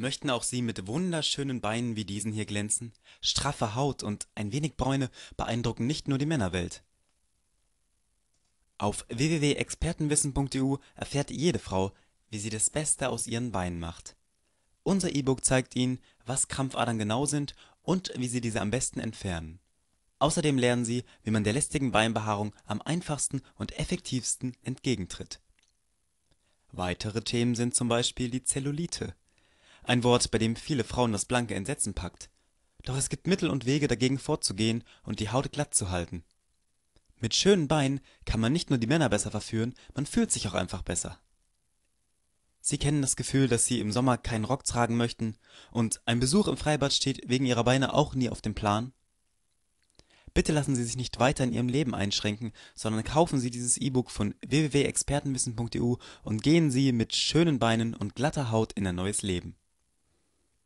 Möchten auch Sie mit wunderschönen Beinen wie diesen hier glänzen? Straffe Haut und ein wenig Bräune beeindrucken nicht nur die Männerwelt. Auf www.expertenwissen.eu erfährt jede Frau, wie sie das Beste aus ihren Beinen macht. Unser E-Book zeigt Ihnen, was Krampfadern genau sind und wie Sie diese am besten entfernen. Außerdem lernen Sie, wie man der lästigen Beinbehaarung am einfachsten und effektivsten entgegentritt. Weitere Themen sind zum Beispiel die Zellulite ein Wort, bei dem viele Frauen das blanke Entsetzen packt. Doch es gibt Mittel und Wege, dagegen vorzugehen und die Haut glatt zu halten. Mit schönen Beinen kann man nicht nur die Männer besser verführen, man fühlt sich auch einfach besser. Sie kennen das Gefühl, dass Sie im Sommer keinen Rock tragen möchten, und ein Besuch im Freibad steht wegen Ihrer Beine auch nie auf dem Plan? Bitte lassen Sie sich nicht weiter in Ihrem Leben einschränken, sondern kaufen Sie dieses E-Book von www.expertenwissen.eu und gehen Sie mit schönen Beinen und glatter Haut in ein neues Leben